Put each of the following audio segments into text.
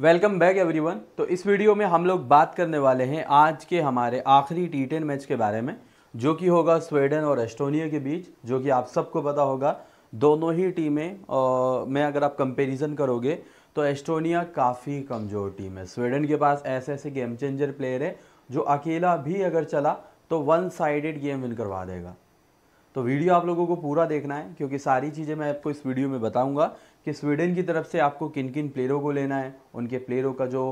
welcome back everyone तो इस video में हम लोग बात करने वाले हैं आज के हमारे आखिरी टी टेन मैच के बारे में जो कि होगा स्वीडन और एस्टोनिया के बीच जो कि आप सबको पता होगा दोनों ही टीमें में अगर आप कंपैरिजन करोगे तो एस्टोनिया काफ़ी कमज़ोर टीम है स्वीडन के पास ऐसे ऐसे गेम चेंजर प्लेयर है जो अकेला भी अगर चला तो वन साइडेड गेम विन करवा देगा तो वीडियो आप लोगों को पूरा देखना है क्योंकि सारी चीज़ें मैं आपको इस वीडियो में बताऊंगा कि स्वीडन की तरफ से आपको किन किन प्लेयरों को लेना है उनके प्लेयरों का जो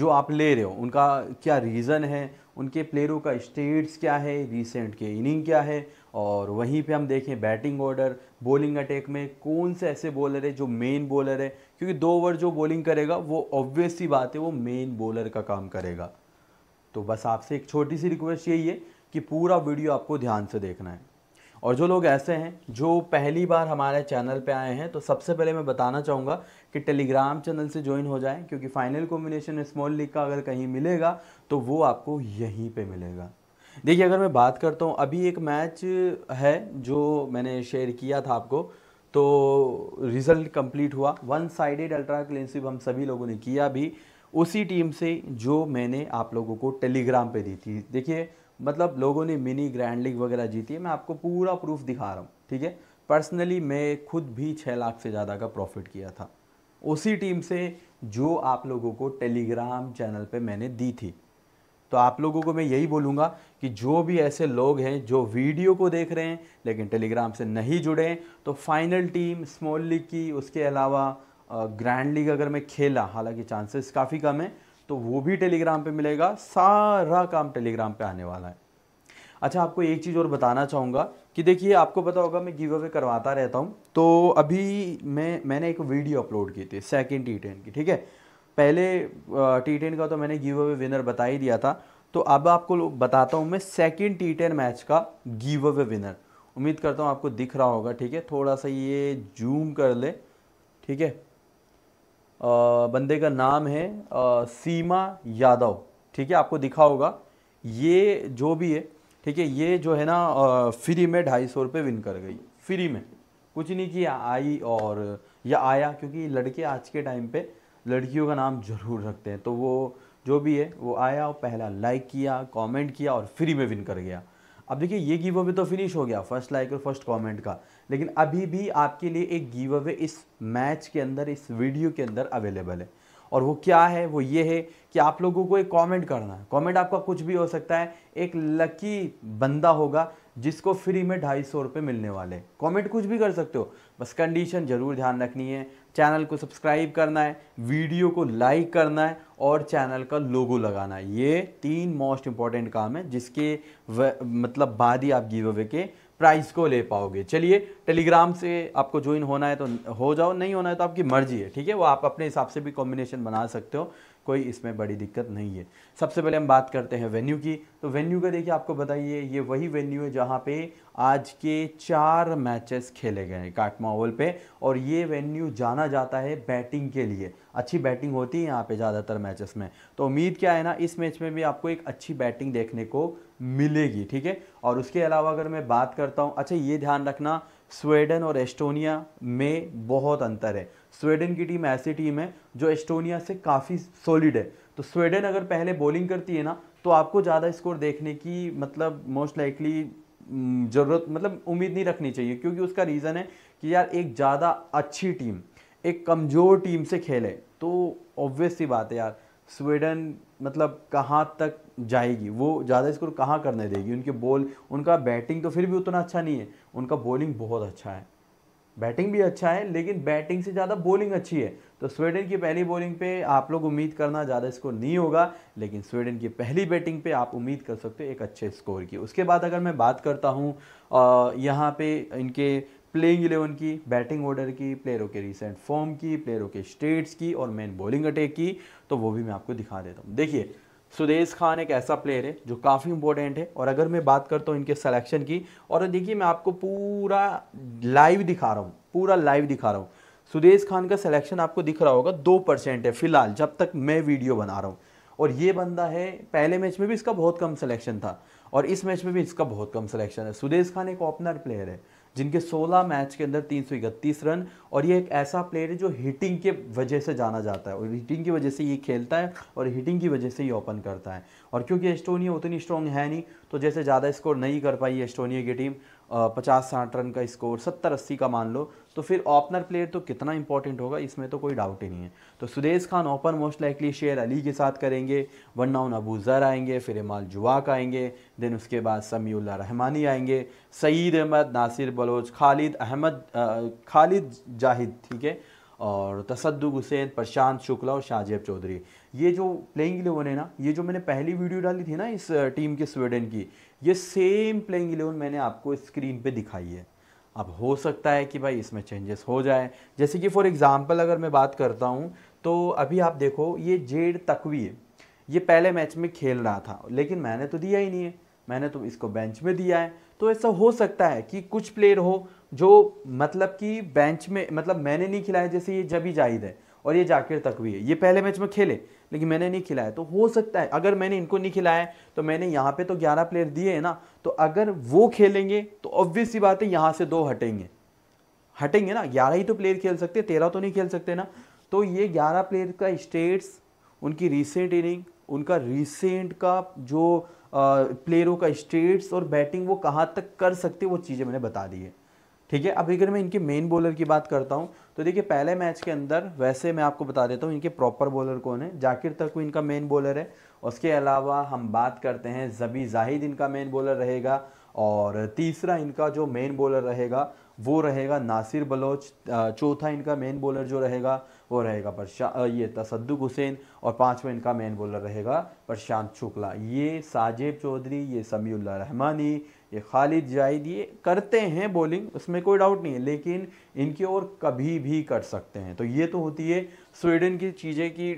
जो आप ले रहे हो उनका क्या रीज़न है उनके प्लेयरों का स्टेट्स क्या है रिसेंट के इनिंग क्या है और वहीं पे हम देखें बैटिंग ऑर्डर बॉलिंग अटैक में कौन से ऐसे बॉलर है जो मेन बॉलर है क्योंकि दो ओवर जो बॉलिंग करेगा वो ऑब्वियस ही बात है वो मेन बॉलर का काम करेगा तो बस आपसे एक छोटी सी रिक्वेस्ट यही है कि पूरा वीडियो आपको ध्यान से देखना है और जो लोग ऐसे हैं जो पहली बार हमारे चैनल पे आए हैं तो सबसे पहले मैं बताना चाहूँगा कि टेलीग्राम चैनल से ज्वाइन हो जाएं क्योंकि फाइनल कॉम्बिनेशन स्मॉल लीग का अगर कहीं मिलेगा तो वो आपको यहीं पे मिलेगा देखिए अगर मैं बात करता हूँ अभी एक मैच है जो मैंने शेयर किया था आपको तो रिज़ल्ट कंप्लीट हुआ वन साइडेड अल्ट्रा क्लिनशिप हम सभी लोगों ने किया भी उसी टीम से जो मैंने आप लोगों को टेलीग्राम पे दी थी देखिए मतलब लोगों ने मिनी ग्रैंड लीग वगैरह जीती है मैं आपको पूरा प्रूफ दिखा रहा हूँ ठीक है पर्सनली मैं खुद भी छः लाख से ज़्यादा का प्रॉफिट किया था उसी टीम से जो आप लोगों को टेलीग्राम चैनल पे मैंने दी थी तो आप लोगों को मैं यही बोलूँगा कि जो भी ऐसे लोग हैं जो वीडियो को देख रहे हैं लेकिन टेलीग्राम से नहीं जुड़े हैं तो फाइनल टीम स्मॉल लीग की उसके अलावा ग्रैंड लीग अगर मैं खेला हालांकि चांसेस काफ़ी कम है तो वो भी टेलीग्राम पे मिलेगा सारा काम टेलीग्राम पे आने वाला है अच्छा आपको एक चीज़ और बताना चाहूँगा कि देखिए आपको पता होगा मैं गिव अवे करवाता रहता हूँ तो अभी मैं मैंने एक वीडियो अपलोड की थी सेकेंड टी टेन की ठीक है पहले टी टेन का तो मैंने गिव अवे विनर बता ही दिया था तो अब आपको बताता हूँ मैं सेकेंड टी टेन मैच का गिव अवे विनर उम्मीद करता हूँ आपको दिख रहा होगा ठीक है थोड़ा सा ये जूम कर ले ठीक है बंदे का नाम है सीमा यादव ठीक है आपको दिखा होगा ये जो भी है ठीक है ये जो है ना फ्री में ढाई सौ रुपये विन कर गई फ्री में कुछ नहीं किया आई और या आया क्योंकि लड़के आज के टाइम पे लड़कियों का नाम जरूर रखते हैं तो वो जो भी है वो आया और पहला लाइक किया कमेंट किया और फ्री में विन कर गया अब देखिए ये गिव अवे तो फिनिश हो गया फर्स्ट लाइक और फर्स्ट कमेंट का लेकिन अभी भी आपके लिए एक गिव अवे इस मैच के अंदर इस वीडियो के अंदर अवेलेबल है और वो क्या है वो ये है कि आप लोगों को एक कमेंट करना है कमेंट आपका कुछ भी हो सकता है एक लकी बंदा होगा जिसको फ्री में ढाई सौ रुपये मिलने वाले कमेंट कुछ भी कर सकते हो बस कंडीशन ज़रूर ध्यान रखनी है चैनल को सब्सक्राइब करना है वीडियो को लाइक करना है और चैनल का लोगो लगाना है ये तीन मोस्ट इंपॉर्टेंट काम है जिसके व, मतलब बाद ही आप गिव अवे के प्राइस को ले पाओगे चलिए टेलीग्राम से आपको ज्वाइन होना है तो हो जाओ नहीं होना है तो आपकी मर्जी है ठीक है वो आप अपने हिसाब से भी कॉम्बिनेशन बना सकते हो कोई इसमें बड़ी दिक्कत नहीं है सबसे पहले हम बात करते हैं वेन्यू की तो वेन्यू का देखिए आपको बताइए ये वही वेन्यू है जहाँ पे आज के चार मैचेस खेले गए हैं काटमा ओवल पे और ये वेन्यू जाना जाता है बैटिंग के लिए अच्छी बैटिंग होती है यहाँ पे ज़्यादातर मैचेस में तो उम्मीद क्या है ना इस मैच में भी आपको एक अच्छी बैटिंग देखने को मिलेगी ठीक है और उसके अलावा अगर मैं बात करता हूँ अच्छा ये ध्यान रखना स्वीडन और एस्टोनिया में बहुत अंतर है स्वीडन की टीम ऐसी टीम है जो एस्टोनिया से काफ़ी सॉलिड है तो स्वीडन अगर पहले बॉलिंग करती है ना तो आपको ज़्यादा स्कोर देखने की मतलब मोस्ट लाइकली ज़रूरत मतलब उम्मीद नहीं रखनी चाहिए क्योंकि उसका रीज़न है कि यार एक ज़्यादा अच्छी टीम एक कमज़ोर टीम से खेले तो ऑब्वियस सी बात है यार स्वीडन मतलब कहाँ तक जाएगी वो ज़्यादा स्कोर कहाँ करने देगी उनके बॉल उनका बैटिंग तो फिर भी उतना अच्छा नहीं है उनका बॉलिंग बहुत अच्छा है बैटिंग भी अच्छा है लेकिन बैटिंग से ज़्यादा बॉलिंग अच्छी है तो स्वीडन की पहली बॉलिंग पे आप लोग उम्मीद करना ज़्यादा स्कोर नहीं होगा लेकिन स्वीडन की पहली बैटिंग पे आप उम्मीद कर सकते हो एक अच्छे स्कोर की उसके बाद अगर मैं बात करता हूँ यहाँ पे इनके प्लेइंग इलेवन की बैटिंग ऑर्डर की प्लेयरों के रिसेंट फॉर्म की प्लेयरों के स्टेट्स की और मेन बॉलिंग अटैक की तो वो भी मैं आपको दिखा देता हूँ देखिए सुदेश खान एक ऐसा प्लेयर है जो काफ़ी इंपॉर्टेंट है और अगर मैं बात करता हूँ इनके सलेक्शन की और देखिए मैं आपको पूरा लाइव दिखा रहा हूँ पूरा लाइव दिखा रहा हूँ सुदेश खान का सिलेक्शन आपको दिख रहा होगा दो परसेंट है फिलहाल जब तक मैं वीडियो बना रहा हूँ और ये बंदा है पहले मैच में भी इसका बहुत कम सिलेक्शन था और इस मैच में भी इसका बहुत कम सिलेक्शन है सुदेश खान एक ओपनर प्लेयर है जिनके 16 मैच के अंदर तीन रन और ये एक ऐसा प्लेयर है जो हिटिंग के वजह से जाना जाता है और हिटिंग की वजह से ये खेलता है और हिटिंग की वजह से ये ओपन करता है और क्योंकि एस्टोनिया उतनी स्ट्रॉन्ग है नहीं तो जैसे ज़्यादा स्कोर नहीं कर पाई एस्टोनिया की टीम पचास साठ रन का स्कोर सत्तर अस्सी का मान लो तो फिर ओपनर प्लेयर तो कितना इंपॉर्टेंट होगा इसमें तो कोई डाउट ही नहीं है तो Sudesh Khan open most likely Sher Ali के साथ करेंगे वन डाउन अबू ज़र आएंगे फिर इमाल जुवाक आएंगे देन उसके बाद समीउल्ला रहमानी आएंगे सईद अहमद नासिर बलोच खालिद अहमद खालिद जाहिद ठीक है और तसद्दुक हुसैन प्रशांत शुक्ला और शाहजेब चौधरी ये जो प्लेइंग इलेवन है ना ये जो मैंने पहली वीडियो डाली थी ना इस टीम के स्वीडन की ये सेम प्लेइंग इलेवन मैंने आपको स्क्रीन पे दिखाई है अब हो सकता है कि भाई इसमें चेंजेस हो जाए जैसे कि फॉर एग्ज़ाम्पल अगर मैं बात करता हूँ तो अभी आप देखो ये जेड तकवी है ये पहले मैच में खेल रहा था लेकिन मैंने तो दिया ही नहीं है मैंने तो इसको बेंच में दिया है तो ऐसा हो सकता है कि कुछ प्लेयर हो जो मतलब कि बेंच में मतलब मैंने नहीं खिलाया जैसे ये जबी जाहिद है और ये जाकिर तकवी है ये पहले मैच में खेले लेकिन मैंने नहीं खिलाया तो हो सकता है अगर मैंने इनको नहीं खिलाया तो मैंने यहाँ पे तो 11 प्लेयर दिए हैं ना तो अगर वो खेलेंगे तो ऑब्वियस सी बात है यहाँ से दो हटेंगे हटेंगे ना ग्यारह ही तो प्लेयर खेल सकते तेरह तो नहीं खेल सकते ना तो ये ग्यारह प्लेयर का स्टेट्स उनकी रिसेंट इनिंग उनका रिसेंट का जो प्लेयरों का स्टेट्स और बैटिंग वो कहाँ तक कर सकते वो चीज़ें मैंने बता दी है ठीक है अब अगर मैं इनके मेन बॉलर की बात करता हूँ तो देखिए पहले मैच के अंदर वैसे मैं आपको बता देता हूँ इनके प्रॉपर बॉलर कौन है जाकिर तक इनका मेन बॉलर है उसके अलावा हम बात करते हैं जबी जाहिद इनका मेन बॉलर रहेगा और तीसरा इनका जो मेन बॉलर रहेगा वो रहेगा नासिर बलोच चौथा इनका मेन बॉलर जो रहेगा वो रहेगा पर ये तसद्दुक हुसैन और पांचवा इनका मेन बॉलर रहेगा प्रशांत शुक्ला ये साजिब चौधरी ये समीउल्ला रहमानी ये खालिद जाहिद ये करते हैं बॉलिंग उसमें कोई डाउट नहीं है लेकिन इनकी और कभी भी कर सकते हैं तो ये तो होती है स्वीडन की चीज़ें की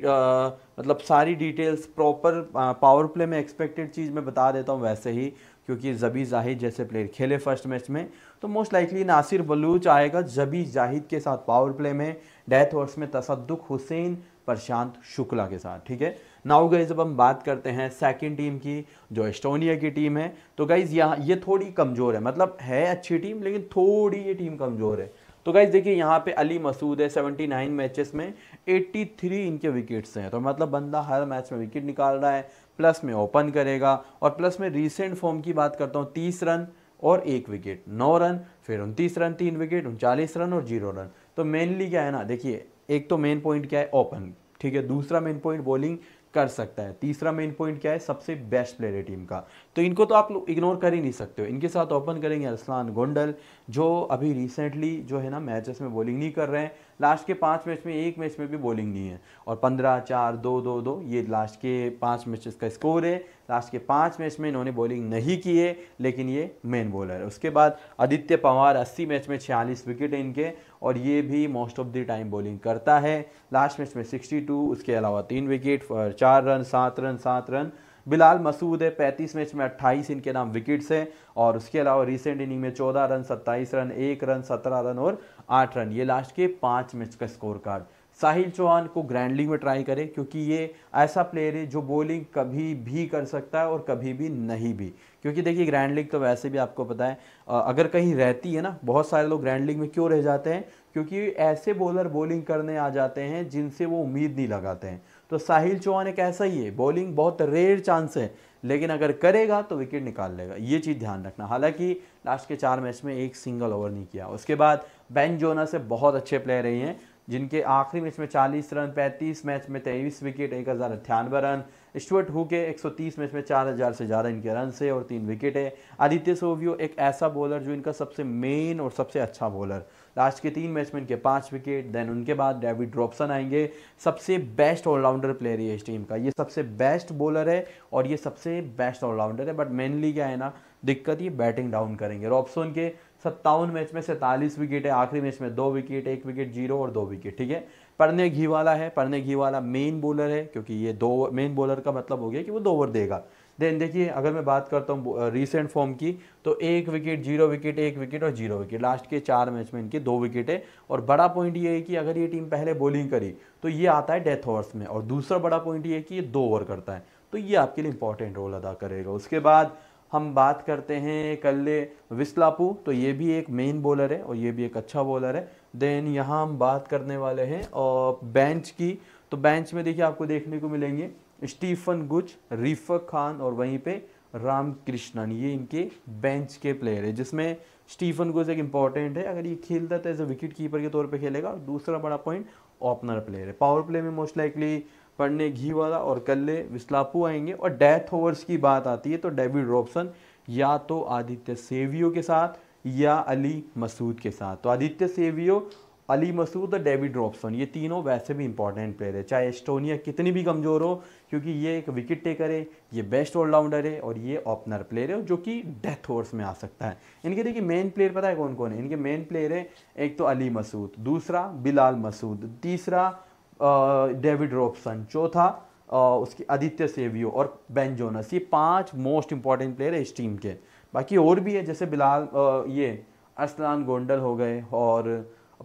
मतलब सारी डिटेल्स प्रॉपर पावर प्ले में एक्सपेक्टेड चीज़ मैं बता देता हूँ वैसे ही क्योंकि जबी जाहिद जैसे प्लेयर खेले फर्स्ट मैच में तो मोस्ट लाइकली नासिर बलूच आएगा जबी जाहिद के साथ पावर प्ले में डेथ ओवर्स में तसदुक हुसैन प्रशांत शुक्ला के साथ ठीक है नाउ गई जब हम बात करते हैं सेकंड टीम की जो एस्टोनिया की टीम है तो गाइज यहाँ ये थोड़ी कमज़ोर है मतलब है अच्छी टीम लेकिन थोड़ी ये टीम कमज़ोर है तो गाइज देखिए यहाँ पे अली मसूद है 79 मैचेस में 83 इनके विकेट्स हैं तो मतलब बंदा हर मैच में विकेट निकाल रहा है प्लस में ओपन करेगा और प्लस में रीसेंट फॉर्म की बात करता हूँ तीस रन और एक विकेट नौ रन फिर उनतीस रन तीन विकेट उनचालीस रन और जीरो रन तो मेनली क्या है ना देखिए एक तो मेन पॉइंट क्या है ओपन ठीक है दूसरा मेन पॉइंट बॉलिंग कर सकता है तीसरा मेन पॉइंट क्या है सबसे बेस्ट प्लेयर है टीम का तो इनको तो आप इग्नोर कर ही नहीं सकते हो इनके साथ ओपन करेंगे अरसलान गोंडल जो अभी रिसेंटली जो है ना मैचेस में बॉलिंग नहीं कर रहे हैं लास्ट के पाँच मैच में एक मैच में भी बॉलिंग नहीं है और पंद्रह चार दो दो दो ये लास्ट के पाँच मैचेस का स्कोर है लास्ट के पाँच मैच में इन्होंने बॉलिंग नहीं की है लेकिन ये मेन बॉलर है उसके बाद आदित्य पवार अस्सी मैच में छियालीस विकेट है इनके और ये भी most of the time bowling करता है लास्ट मैच में 62 उसके अलावा तीन विकेट चार रन सात रन सात रन बिलाल मसूद है पैंतीस मैच में अट्ठाईस इनके नाम विकेट्स हैं और उसके अलावा रिसेंट इनिंग में चौदह रन सत्ताईस रन एक रन सत्रह रन और आठ रन ये लास्ट के पाँच मैच का स्कोर कार्ड साहिल चौहान को ग्रैंड लीग में ट्राई करें क्योंकि ये ऐसा प्लेयर है जो बॉलिंग कभी भी कर सकता है और कभी भी नहीं भी क्योंकि देखिए ग्रैंड लीग तो वैसे भी आपको पता है अगर कहीं रहती है ना बहुत सारे लोग ग्रैंड लीग में क्यों रह जाते हैं क्योंकि ऐसे बॉलर बॉलिंग करने आ जाते हैं जिनसे वो उम्मीद नहीं लगाते हैं तो साहिल चौहान एक ऐसा ही है बॉलिंग बहुत रेयर चांस है लेकिन अगर करेगा तो विकेट निकाल लेगा ये चीज़ ध्यान रखना हालांकि लास्ट के चार मैच में एक सिंगल ओवर नहीं किया उसके बाद बैन जोना से बहुत अच्छे प्लेयर रही हैं जिनके आखिरी मैच में 40 रन 35 मैच में तेईस विकेट एक हज़ार अट्ठानवे रन स्टुअर्ट हु के 130 मैच में 4000 से ज़्यादा इनके रन से और तीन विकेट है आदित्य सोवियो एक ऐसा बॉलर जो इनका सबसे मेन और सबसे अच्छा बॉलर लास्ट के तीन मैच में इनके पाँच विकेट देन उनके बाद डेविड ड्रॉपसन आएंगे सबसे बेस्ट ऑलराउंडर प्लेयर है इस टीम का ये सबसे बेस्ट बॉलर है और ये सबसे बेस्ट ऑलराउंडर है बट मेनली क्या है ना दिक्कत ये बैटिंग डाउन करेंगे रॉबसन के सत्तावन मैच में सैंतालीस विकेट है आखिरी मैच में दो विकेट एक विकेट जीरो और दो विकेट ठीक है परने घी वाला है परने घी वाला मेन बॉलर है क्योंकि ये दो मेन बॉलर का मतलब हो गया कि वो दो ओवर देगा देन देखिए अगर मैं बात करता हूँ रिसेंट फॉर्म की तो एक विकेट जीरो विकेट एक विकेट और जीरो विकेट लास्ट के चार मैच में इनके दो विकेट है और बड़ा पॉइंट ये है कि अगर ये टीम पहले बॉलिंग करी तो ये आता है डेथ ओवर्स में और दूसरा बड़ा पॉइंट ये है कि ये दो ओवर करता है तो ये आपके लिए इंपॉर्टेंट रोल अदा करेगा उसके बाद हम बात करते हैं कल विस्लापू तो ये भी एक मेन बॉलर है और ये भी एक अच्छा बॉलर है देन यहाँ हम बात करने वाले हैं और बेंच की तो बेंच में देखिए आपको देखने को मिलेंगे स्टीफन गुच रीफक खान और वहीं पे रामकृष्णन ये इनके बेंच के प्लेयर है जिसमें स्टीफन गुज एक इंपॉर्टेंट है अगर ये खेलता तो एज ए विकेट कीपर के तौर पे खेलेगा और दूसरा बड़ा पॉइंट ओपनर प्लेयर है पावर प्ले में मोस्ट लाइकली पढ़ने घी वाला और कल्ले विस्लापू आएंगे और डेथ ओवर्स की बात आती है तो डेविड रॉबसन या तो आदित्य सेवियो के साथ या अली मसूद के साथ तो आदित्य सेवियो अली मसूद और डेविड रॉबसन ये तीनों वैसे भी इंपॉर्टेंट प्लेयर है चाहे एस्टोनिया कितनी भी कमज़ोर हो क्योंकि ये एक विकेट टेकर है ये बेस्ट ऑलराउंडर है और ये ओपनर प्लेयर है जो कि डेथ ओवर्स में आ सकता है इनके देखिए मेन प्लेयर पता है कौन कौन है इनके मेन प्लेयर है एक तो अली मसूद दूसरा बिलाल मसूद तीसरा डेविड रॉबसन चौथा उसके आदित्य सेवियो और बेन जोनस ये पाँच मोस्ट इंपॉर्टेंट प्लेयर है इस टीम के बाकी और भी है जैसे बिलाल ये अरसलान गोंडल हो गए और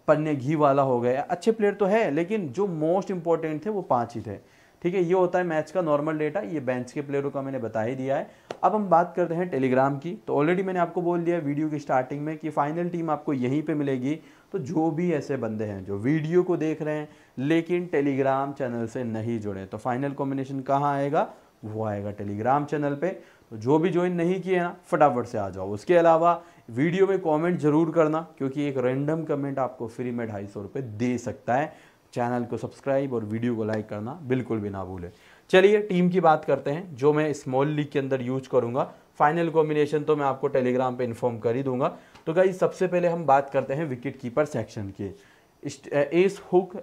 पन्ने घी वाला हो गया अच्छे प्लेयर तो है लेकिन जो मोस्ट इंपॉर्टेंट थे वो पाँच ही थे ठीक है ये होता है मैच का नॉर्मल डेटा ये बेंच के प्लेयरों का मैंने बता ही दिया है अब हम बात करते हैं टेलीग्राम की तो ऑलरेडी मैंने आपको बोल दिया वीडियो की स्टार्टिंग में कि फाइनल टीम आपको यहीं पर मिलेगी तो जो भी ऐसे बंदे हैं जो वीडियो को देख रहे हैं लेकिन टेलीग्राम चैनल से नहीं जुड़े तो फाइनल कॉम्बिनेशन कहाँ आएगा वो आएगा टेलीग्राम चैनल पर तो जो भी ज्वाइन नहीं किए ना फटाफट से आ जाओ उसके अलावा वीडियो में कमेंट जरूर करना क्योंकि एक रैंडम कमेंट आपको फ्री में ढाई सौ रुपये दे सकता है चैनल को सब्सक्राइब और वीडियो को लाइक करना बिल्कुल भी ना भूलें चलिए टीम की बात करते हैं जो मैं स्मॉल लीग के अंदर यूज करूंगा फाइनल कॉम्बिनेशन तो मैं आपको टेलीग्राम पे इन्फॉर्म कर ही दूंगा तो गाइज सबसे पहले हम बात करते हैं विकेट कीपर सेक्शन के एस हुक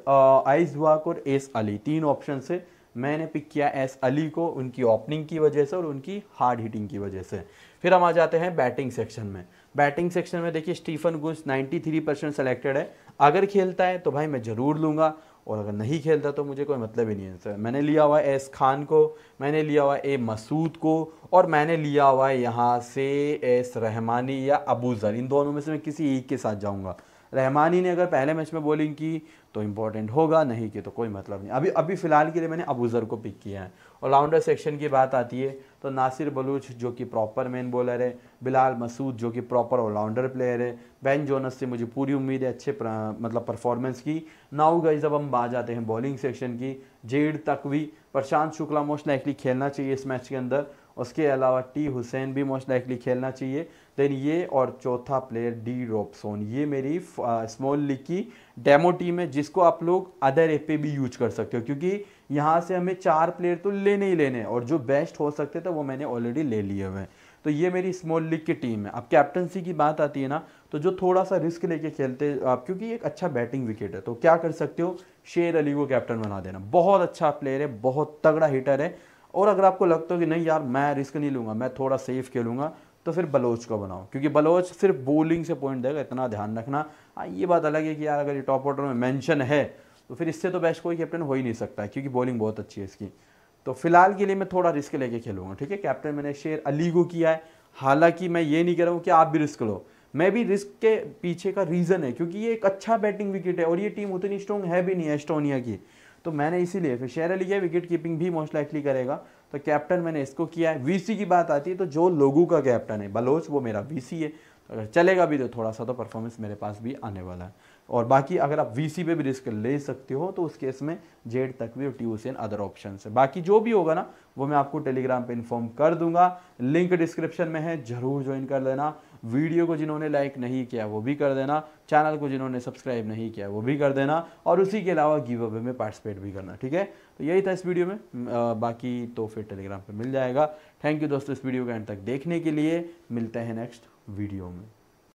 आइज वाक और एस अली तीन ऑप्शन से मैंने पिक किया एस अली को उनकी ओपनिंग की वजह से और उनकी हार्ड हिटिंग की वजह से फिर हम आ जाते हैं बैटिंग सेक्शन में बैटिंग सेक्शन में देखिए स्टीफन गुंस 93 परसेंट सेलेक्टेड है अगर खेलता है तो भाई मैं ज़रूर लूँगा और अगर नहीं खेलता तो मुझे कोई मतलब ही नहीं है सर तो मैंने लिया हुआ है एस खान को मैंने लिया हुआ ए मसूद को और मैंने लिया हुआ है यहाँ से एस रहमानी या अबू जर इन दोनों में से मैं किसी एक के साथ जाऊँगा रहमानी ने अगर पहले मैच में बॉलिंग की तो इम्पोर्टेंट होगा नहीं कि तो कोई मतलब नहीं अभी अभी फ़िलहाल के लिए मैंने अबूज़र को पिक किया है और सेक्शन की बात आती है तो नासिर बलूच जो कि प्रॉपर मेन बॉलर है बिलाल मसूद जो कि प्रॉपर ऑलराउंडर प्लेयर है बैन जोनस से मुझे पूरी उम्मीद है अच्छे मतलब परफॉर्मेंस की नाउ गई जब हम आ जाते हैं बॉलिंग सेक्शन की जेड तकवी प्रशांत शुक्ला मोस्ट लाइकली खेलना चाहिए इस मैच के अंदर उसके अलावा टी हुसैन भी मोस्ट लाइकली खेलना चाहिए देन ये और चौथा प्लेयर डी रोपसोन ये मेरी स्मॉल लीग की डेमो टीम है जिसको आप लोग अदर ऐप पे भी यूज कर सकते हो क्योंकि यहाँ से हमें चार प्लेयर तो लेने ही लेने हैं और जो बेस्ट हो सकते थे वो मैंने ऑलरेडी ले लिए हुए हैं तो ये मेरी स्मॉल लीग की टीम है अब कैप्टनसी की बात आती है ना तो जो थोड़ा सा रिस्क लेके खेलते आप क्योंकि एक अच्छा बैटिंग विकेट है तो क्या कर सकते हो शेर अली को कैप्टन बना देना बहुत अच्छा प्लेयर है बहुत तगड़ा हिटर है और अगर आपको लगता हो कि नहीं यार मैं रिस्क नहीं लूँगा मैं थोड़ा सेफ खेलूँगा तो फिर बलोच को बनाओ क्योंकि बलोच सिर्फ बॉलिंग से पॉइंट देगा इतना ध्यान रखना हाँ, ये बात अलग है कि यार अगर ये टॉप ऑर्डर में मैंशन है तो फिर इससे तो बेस्ट कोई कैप्टन हो ही नहीं सकता क्योंकि बॉलिंग बहुत अच्छी है इसकी तो फिलहाल के लिए मैं थोड़ा रिस्क लेके खेलूंगा ठीक है कैप्टन मैंने शेर अली को किया है हालांकि मैं ये नहीं कह रहा हूँ कि आप भी रिस्क लो मैं भी रिस्क के पीछे का रीज़न है क्योंकि ये एक अच्छा बैटिंग विकेट है और ये टीम उतनी स्ट्रॉन्ग है भी नहीं एस्टोनिया की तो मैंने इसीलिए फिर शेर अली क्या विकेट कीपिंग भी मोस्ट लाइकली करेगा तो कैप्टन मैंने इसको किया है वीसी की बात आती है तो जो लोगों का कैप्टन है बलोच वो मेरा वीसी है तो अगर चलेगा भी तो थोड़ा सा तो परफॉर्मेंस मेरे पास भी आने वाला है और बाकी अगर आप वीसी पे भी रिस्क ले सकते हो तो उस केस में जेड तक भी और ट्यूसन अदर ऑप्शन है बाकी जो भी होगा ना वो मैं आपको टेलीग्राम पर इन्फॉर्म कर दूंगा लिंक डिस्क्रिप्शन में है ज़रूर ज्वाइन कर लेना वीडियो को जिन्होंने लाइक नहीं किया वो भी कर देना चैनल को जिन्होंने सब्सक्राइब नहीं किया वो भी कर देना और उसी के अलावा गिव अवे में पार्टिसिपेट भी करना ठीक है तो यही था इस वीडियो में बाकी तो फिर टेलीग्राम पर मिल जाएगा थैंक यू दोस्तों इस वीडियो के एंड तक देखने के लिए मिलते हैं नेक्स्ट वीडियो में